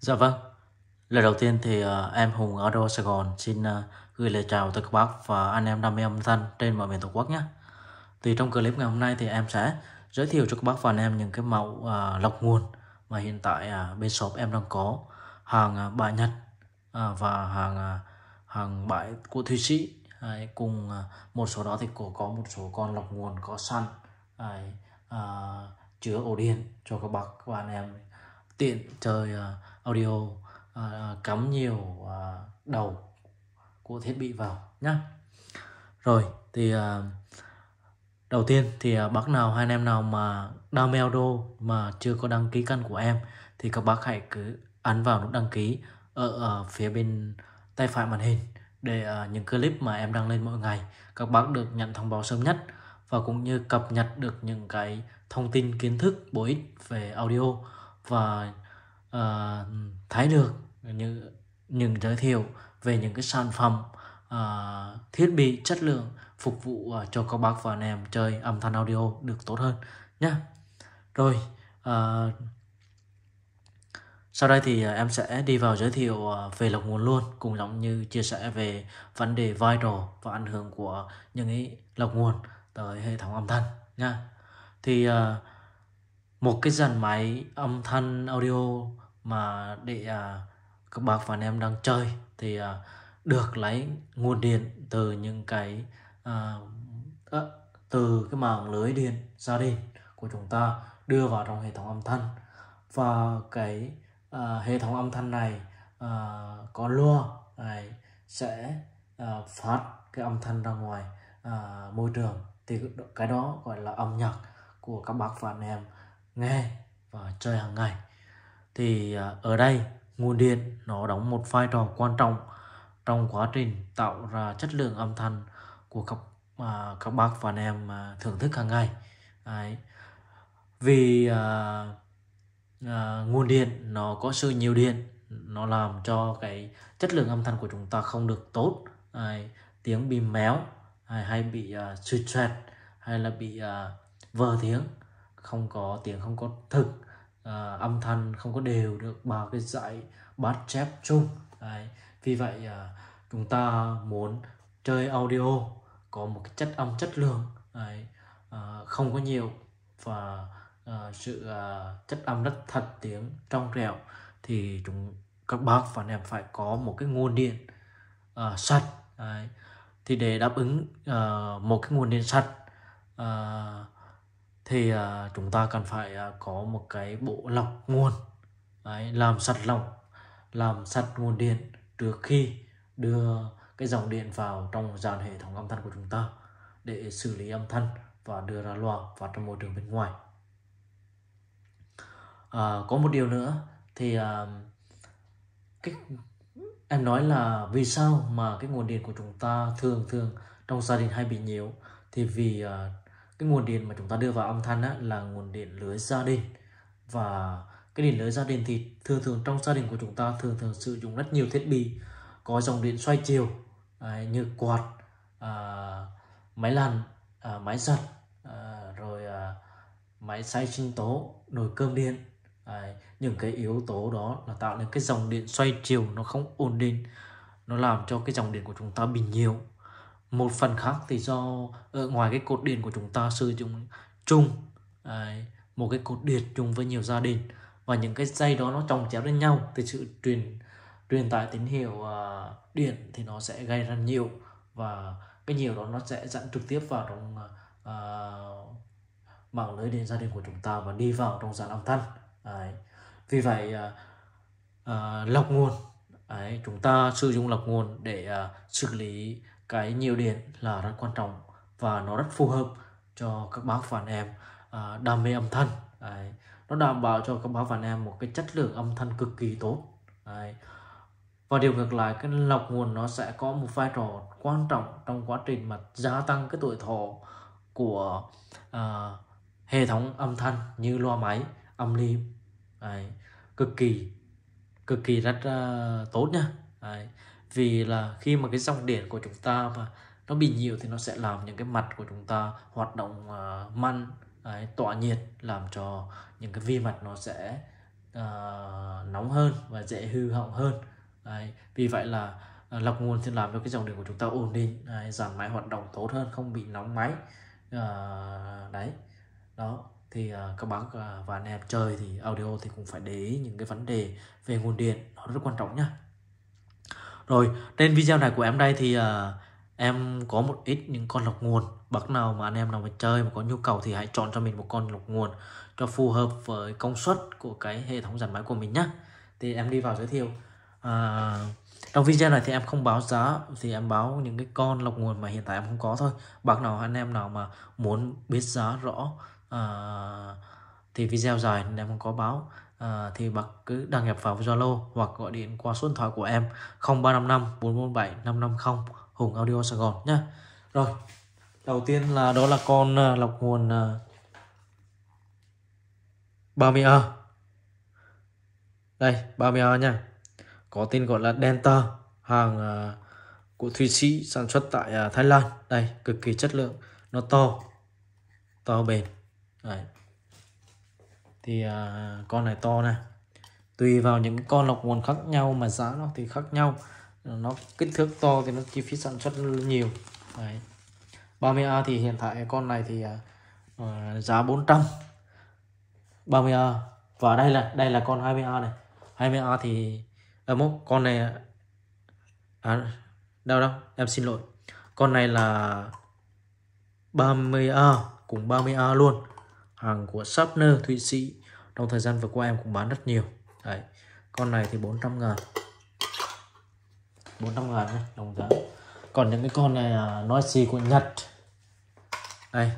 Dạ vâng. Lời đầu tiên thì uh, em Hùng Audio Sài Gòn xin uh, gửi lời chào tới các bác và anh em đam mê âm thanh trên mọi miền Tổ quốc nhé. Thì trong clip ngày hôm nay thì em sẽ giới thiệu cho các bác và anh em những cái mẫu uh, lọc nguồn mà hiện tại uh, bên shop em đang có hàng uh, bãi Nhật uh, và hàng uh, hàng bãi của Thụy Sĩ Đấy, cùng uh, một số đó thì có có một số con lọc nguồn có săn Đấy, uh, chứa ổ điện cho các bác và anh em tiện chơi uh, audio à, cắm nhiều à, đầu của thiết bị vào nhá rồi thì à, đầu tiên thì à, bác nào hai anh em nào mà đam mê audio mà chưa có đăng ký căn của em thì các bác hãy cứ ấn vào nút đăng ký ở, ở à, phía bên tay phải màn hình để uh, những clip mà em đăng lên mỗi ngày các bác được nhận thông báo sớm nhất và cũng như cập nhật được những cái thông tin kiến thức bổ ích về audio và uh, thấy được những những giới thiệu về những cái sản phẩm uh, thiết bị chất lượng phục vụ uh, cho các bác và anh em chơi âm thanh audio được tốt hơn nhé rồi uh, sau đây thì em sẽ đi vào giới thiệu về lọc nguồn luôn cùng giống như chia sẻ về vấn đề vai trò và ảnh hưởng của những cái lọc nguồn tới hệ thống âm thanh nha thì một cái dàn máy âm thanh audio mà để à, các bác và anh em đang chơi thì à, được lấy nguồn điện từ những cái à, à, từ cái mạng lưới điện gia đình của chúng ta đưa vào trong hệ thống âm thanh và cái à, hệ thống âm thanh này à, có loa này sẽ à, phát cái âm thanh ra ngoài à, môi trường thì cái đó gọi là âm nhạc của các bác và anh em nghe và chơi hàng ngày thì à, ở đây nguồn điện nó đóng một vai trò quan trọng trong quá trình tạo ra chất lượng âm thanh của các à, các bác và anh em à, thưởng thức hàng ngày Đấy. vì à, à, nguồn điện nó có sự nhiều điện nó làm cho cái chất lượng âm thanh của chúng ta không được tốt Đấy. tiếng bị méo hay, hay bị à, suy hay là bị à, vờ tiếng không có tiếng không có thực à, âm thanh không có đều được vào cái dãy bát chép chung Đấy. vì vậy à, chúng ta muốn chơi audio có một cái chất âm chất lượng Đấy. À, không có nhiều và à, sự à, chất âm rất thật tiếng trong trẻo thì chúng các bác và em phải có một cái nguồn điện à, sạch Đấy. thì để đáp ứng à, một cái nguồn điện sạch à, thì à, chúng ta cần phải à, có một cái bộ lọc nguồn Đấy, làm sạch lọc làm sạch nguồn điện trước khi đưa cái dòng điện vào trong dàn hệ thống âm thanh của chúng ta để xử lý âm thanh và đưa ra loa vào trong môi trường bên ngoài à, có một điều nữa thì à, cái em nói là vì sao mà cái nguồn điện của chúng ta thường thường trong gia đình hay bị nhiễu thì vì à, cái nguồn điện mà chúng ta đưa vào âm thanh á, là nguồn điện lưới gia đình và cái điện lưới gia đình thì thường thường trong gia đình của chúng ta thường thường sử dụng rất nhiều thiết bị có dòng điện xoay chiều à, như quạt à, máy lăn à, máy giặt à, rồi à, máy xay sinh tố nồi cơm điện à, những cái yếu tố đó là tạo nên cái dòng điện xoay chiều nó không ổn định nó làm cho cái dòng điện của chúng ta bị nhiều một phần khác thì do ở ờ, ngoài cái cột điện của chúng ta sử dụng chung ờ, một cái cột điện chung với nhiều gia đình và những cái dây đó nó chồng chéo lên nhau thì sự truyền truyền tải tín hiệu uh, điện thì nó sẽ gây ra nhiều và cái nhiều đó nó sẽ dẫn trực tiếp vào trong uh, mạng lưới điện gia đình của chúng ta và đi vào trong dàn âm thanh đấy. vì vậy uh, uh, lọc nguồn đấy, chúng ta sử dụng lọc nguồn để uh, xử lý cái nhiều điện là rất quan trọng và nó rất phù hợp cho các bác và anh em à, đam mê âm thanh Đấy. nó đảm bảo cho các bác và anh em một cái chất lượng âm thanh cực kỳ tốt Đấy. và điều ngược lại cái lọc nguồn nó sẽ có một vai trò quan trọng trong quá trình mà gia tăng cái tuổi thọ của à, hệ thống âm thanh như loa máy âm ly cực kỳ cực kỳ rất uh, tốt nha Đấy vì là khi mà cái dòng điện của chúng ta mà nó bị nhiều thì nó sẽ làm những cái mặt của chúng ta hoạt động uh, à, măn đấy, tỏa nhiệt làm cho những cái vi mặt nó sẽ uh, nóng hơn và dễ hư hỏng hơn đấy, vì vậy là uh, lọc nguồn sẽ làm cho cái dòng điện của chúng ta ổn định đấy, giảm máy hoạt động tốt hơn không bị nóng máy uh, đấy đó thì uh, các bác uh, và anh em chơi thì audio thì cũng phải để ý những cái vấn đề về nguồn điện nó rất quan trọng nhá rồi, trên video này của em đây thì uh, em có một ít những con lọc nguồn. bậc nào mà anh em nào mà chơi mà có nhu cầu thì hãy chọn cho mình một con lọc nguồn cho phù hợp với công suất của cái hệ thống dàn máy của mình nhé. Thì em đi vào giới thiệu. À, trong video này thì em không báo giá thì em báo những cái con lọc nguồn mà hiện tại em không có thôi. Bác nào anh em nào mà muốn biết giá rõ uh, thì video dài nếu mà có báo à, thì bạn cứ đăng nhập vào Zalo hoặc gọi điện qua số điện thoại của em 0355 447 550 Hùng Audio Sài Gòn nhé. Rồi, đầu tiên là đó là con uh, lọc nguồn uh, ờ, 30A. Đây, 30A nha. Có tên gọi là Delta, hàng uh, của Thụy Sĩ sản xuất tại uh, Thái Lan. Đây, cực kỳ chất lượng, nó to, to bền. Đấy thì uh, con này to này tùy vào những con lọc nguồn khác nhau mà giá nó thì khác nhau nó kích thước to thì nó chi phí sản xuất nhiều Đấy. 30A thì hiện tại con này thì uh, giá 400 30A và đây là đây là con 20A này 20A thì à, mốt con này à, à, đâu đâu em xin lỗi con này là 30A cùng 30A luôn hàng của sharpner Thụy Sĩ trong thời gian vừa qua em cũng bán rất nhiều đấy con này thì 400 ngàn 400 ngàn nhé đồng giá còn những cái con này là Noisy của Nhật đây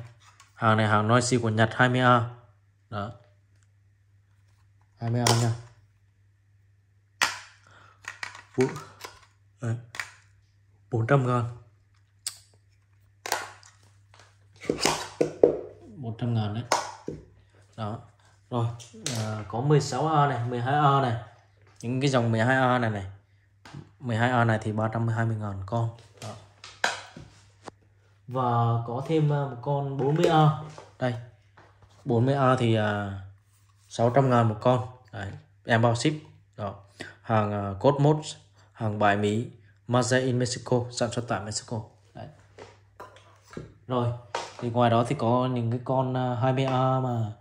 hàng này hàng Noisy của Nhật 20A đó 20A nha Ủa. 400 ngàn 100 ngàn đấy đó rồi à, có 16 a này 12 a này những cái dòng 12 a này này 12 a này thì 320 ngàn con đó. và có thêm à, một con 40 a đây 40 a thì à, 600 ngàn một con Đấy. em bao ship đó hàng uh, cốt mốt hàng bài mỹ Mazda in Mexico sản xuất tại Mexico Đấy. rồi thì ngoài đó thì có những cái con uh, à, 20A mà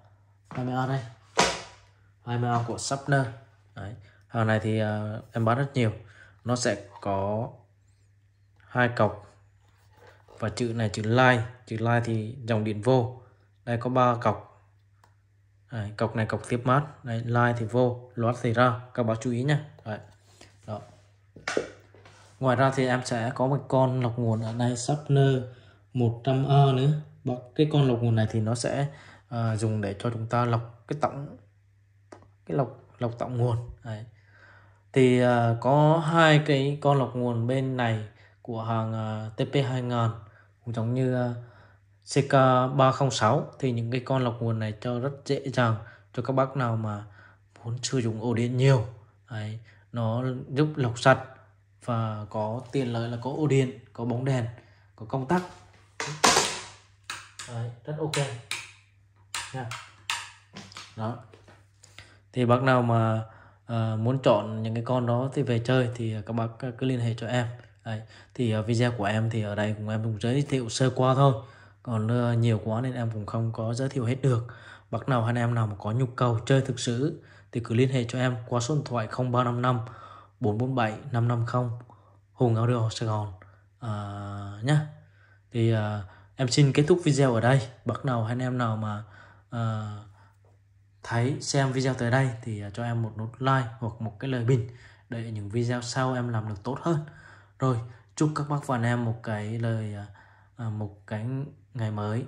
hai mươi đây hai mươi của Sapner Đấy. hàng này thì uh, em bán rất nhiều nó sẽ có hai cọc và chữ này chữ line chữ line thì dòng điện vô đây có ba cọc Đấy, cọc này cọc tiếp mát Đấy, line thì vô loát thì ra các bác chú ý nhé Đấy. Đó. ngoài ra thì em sẽ có một con lọc nguồn ở đây Sapner 100A nữa cái con lọc nguồn này thì nó sẽ à, dùng để cho chúng ta lọc cái tổng cái lọc lọc tổng nguồn đấy. thì à, có hai cái con lọc nguồn bên này của hàng à, ờ, TP2000 cũng giống như à, CK306 thì những cái con lọc nguồn này cho rất dễ dàng cho các bác nào mà muốn sử dụng ổ điện nhiều đấy, nó giúp lọc sạch và có tiền lợi là có ổ điện có bóng đèn có công tắc đấy, rất ok nha đó thì bác nào mà à, muốn chọn những cái con đó thì về chơi thì các bác cứ liên hệ cho em Đấy. thì uh, video của em thì ở đây cũng em cũng giới thiệu sơ qua thôi còn uh, nhiều quá nên em cũng không có giới thiệu hết được bác nào anh em nào mà có nhu cầu chơi thực sự thì cứ liên hệ cho em qua số điện thoại 0355 447 550 Hùng Audio Sài Gòn à, nhá thì uh, em xin kết thúc video ở đây bác nào anh em nào mà Ờ, thấy xem video tới đây thì ờ, cho em một nút like hoặc một cái lời bình để những video sau em làm được tốt hơn rồi chúc các bác và anh em một cái lời ờ, một cái ngày mới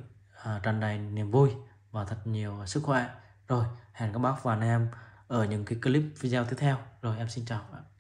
tràn đầy niềm vui và thật nhiều sức khỏe rồi hẹn các bác và anh em ở những cái clip video tiếp theo rồi em xin chào